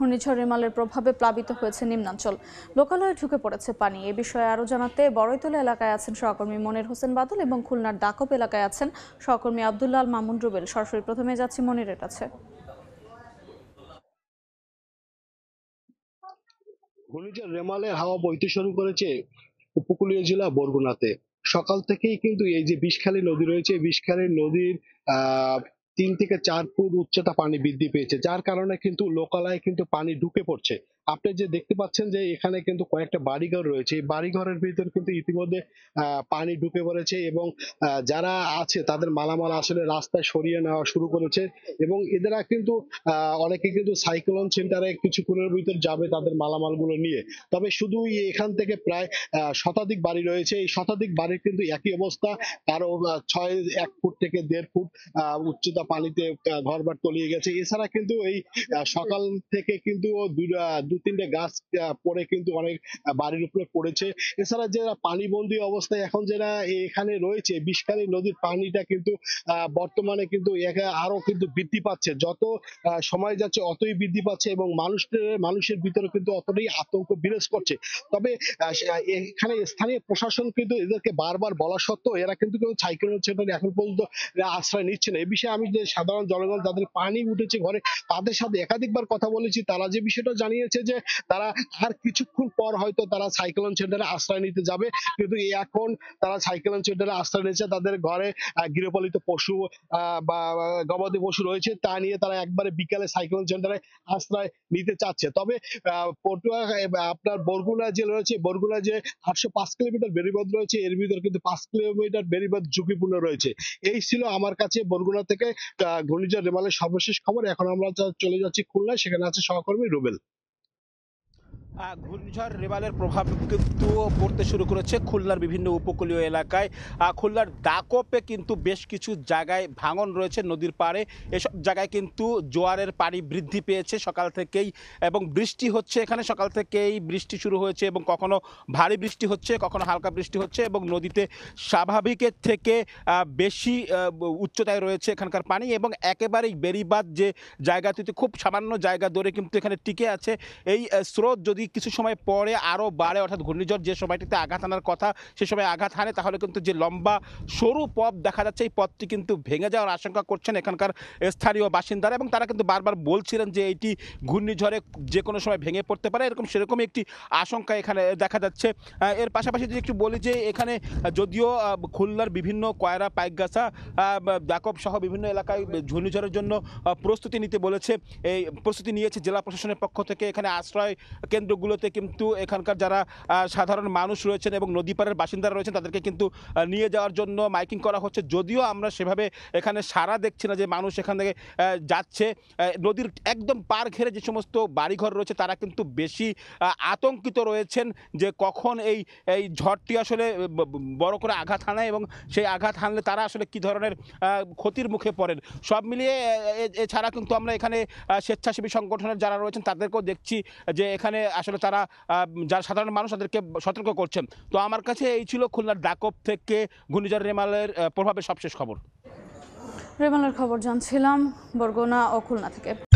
ঘূর্ণিঝড় রিমালের প্রভাবে প্লাবিত হয়েছে নিম্নাঞ্চল লোকালয়ে ঢুকে পড়েছে পানি এ বিষয়ে আরও জানাতে বড়ইতলা এলাকায় আছেন সহকর্মী মনির হোসেন বাদল এবং খুলনার ডাকপ এলাকায় আছেন সহকর্মী আবদুল্লাল মামুন রুবেল সরাসরি প্রথমে যাচ্ছি মনিরের কাছে ঘূর্ণিঝড় রেমালের হাওয়া বইতে শুরু করেছে উপকূলীয় জেলা বরগুনাতে সকাল থেকেই কিন্তু এই যে বিষখালী নদী রয়েছে বিষখালী নদীর তিন থেকে চার ফুট উচ্চতা পানি বৃদ্ধি পেয়েছে যার কারণে কিন্তু লোকালয়ে কিন্তু পানি ঢুকে পড়ছে আপনি যে দেখতে পাচ্ছেন যে এখানে কিন্তু কয়েকটা বাড়িঘর রয়েছে এই বাড়িঘরের ভিতর কিন্তু ইতিমধ্যে পানি ঢুকে পড়েছে এবং যারা আছে তাদের মালামাল আসলে রাস্তায় সরিয়ে নেওয়া শুরু করেছে এবং এদের কিন্তু অনেকে কিন্তু সাইক্লোন সেন্টারে কিছুক্ষণের ভিতর যাবে তাদের মালামালগুলো নিয়ে তবে শুধু এখান থেকে প্রায় শতাধিক বাড়ি রয়েছে এই শতাধিক বাড়ির কিন্তু একই অবস্থা কারো ছয় এক ফুট থেকে দেড় ফুট উচ্চতা পানিতে ঘরবার তলিয়ে গেছে এছাড়া কিন্তু এই সকাল থেকে কিন্তু দু তিনটে গাছ পরে কিন্তু অনেক বাড়ির উপরে পড়েছে এছাড়া যারা পানিবন্দী অবস্থায় এখন যারা এখানে রয়েছে বিষকালী নদীর পানিটা কিন্তু বর্তমানে কিন্তু আরো কিন্তু বৃদ্ধি পাচ্ছে যত সময় যাচ্ছে অতই বৃদ্ধি পাচ্ছে এবং মানুষ মানুষের ভিতরে কিন্তু অতটাই আতঙ্ক বিরাজ করছে তবে এখানে স্থানীয় প্রশাসন কিন্তু এদেরকে বারবার বলা সত্ত্বেও এরা কিন্তু কোনো সাইক্লোন এখন পর্যন্ত আশ্রয় নিচ্ছে না এ বিষয়ে আমি যে সাধারণ জনগণ যাদের পানি উঠেছে ঘরে তাদের সাথে একাধিকবার কথা বলেছি তারা যে বিষয়টা জানিয়েছে যে তারা আর কিছুক্ষণ পর হয়তো তারা সাইক্লোন সেন্টারে আশ্রয় নিতে যাবে কিন্তু এখন তারা সাইক্লোন সেন্টারে আশ্রয় নিয়েছে তাদের ঘরে গৃহপালিত পশু বা গবাদি পশু রয়েছে তা নিয়ে তারা একবারে বিকালে সাইক্লোন সেন্টারে আশ্রয় নিতে চাচ্ছে তবে পটুয়া আপনার বরগুনা যে রয়েছে বরগুনা যে আটশো পাঁচ কিলোমিটার বেড়িবাঁধ রয়েছে এর ভিতর কিন্তু পাঁচ কিলোমিটার বেড়িবাঁধ ঝুঁকিপূর্ণ রয়েছে এই ছিল আমার কাছে বরগুনা থেকে ঘূর্ণিঝড় রেমালের সর্বশেষ খবর এখন আমরা চলে যাচ্ছি খুলনায় সেখানে আছে সহকর্মী রুবেল ঘূর্ণিঝড় রেবালের প্রভাব কিন্তু পড়তে শুরু করেছে খুলনার বিভিন্ন উপকূলীয় এলাকায় খুলনার দাকপে কিন্তু বেশ কিছু জায়গায় ভাঙন রয়েছে নদীর পাড়ে এসব জায়গায় কিন্তু জোয়ারের পানি বৃদ্ধি পেয়েছে সকাল থেকেই এবং বৃষ্টি হচ্ছে এখানে সকাল থেকেই বৃষ্টি শুরু হয়েছে এবং কখনো ভারী বৃষ্টি হচ্ছে কখনো হালকা বৃষ্টি হচ্ছে এবং নদীতে স্বাভাবিকের থেকে বেশি উচ্চতায় রয়েছে এখানকার পানি এবং একেবারেই বেরিবাদ যে জায়গাটিতে খুব সামান্য জায়গা ধরে কিন্তু এখানে টিকে আছে এই স্রোত যদি ঠিক কিছু সময় পরে আরও বাড়ে অর্থাৎ ঘূর্ণিঝড় যে সময়টিতে আঘাত আনার কথা সে সময় আঘাত হানে তাহলে কিন্তু যে লম্বা সরু পথ দেখা যাচ্ছে এই পথটি কিন্তু ভেঙে যাওয়ার আশঙ্কা করছেন এখানকার স্থানীয় বাসিন্দারা এবং তারা কিন্তু বারবার বলছিলেন যে এটি ঘূর্ণিঝড়ে যে কোনো সময় ভেঙে পড়তে পারে এরকম সেরকমই একটি আশঙ্কা এখানে দেখা যাচ্ছে এর পাশাপাশি যদি একটু বলি যে এখানে যদিও খুলনার বিভিন্ন কয়রা পাইকগাছা দাকব সহ বিভিন্ন এলাকায় ঘূর্ণিঝড়ের জন্য প্রস্তুতি নিতে বলেছে এই প্রস্তুতি নিয়েছে জেলা প্রশাসনের পক্ষ থেকে এখানে আশ্রয় কেন্দ্র কেন্দ্রগুলোতে কিন্তু এখানকার যারা সাধারণ মানুষ রয়েছেন এবং নদীপাড়ের বাসিন্দারা রয়েছেন তাদেরকে কিন্তু নিয়ে যাওয়ার জন্য মাইকিং করা হচ্ছে যদিও আমরা সেভাবে এখানে সারা দেখছি না যে মানুষ এখান থেকে যাচ্ছে নদীর একদম পার ঘেরে যে সমস্ত বাড়িঘর রয়েছে তারা কিন্তু বেশি আতঙ্কিত রয়েছেন যে কখন এই এই ঝড়টি আসলে বড় করে আঘাত হানায় এবং সেই আঘাত হানলে তারা আসলে কি ধরনের ক্ষতির মুখে পড়েন সব মিলিয়ে এছাড়া কিন্তু আমরা এখানে স্বেচ্ছাসেবী সংগঠনের যারা রয়েছেন তাদেরকেও দেখছি যে এখানে আসলে তারা যারা সাধারণ মানুষ তাদেরকে সতর্ক করছেন তো আমার কাছে এই ছিল খুলনার ডাকব থেকে ঘূর্ণিঝড় রেমালের প্রভাবে সবশেষ খবর রেমালের খবর জানছিলাম বরগোনা ও খুলনা থেকে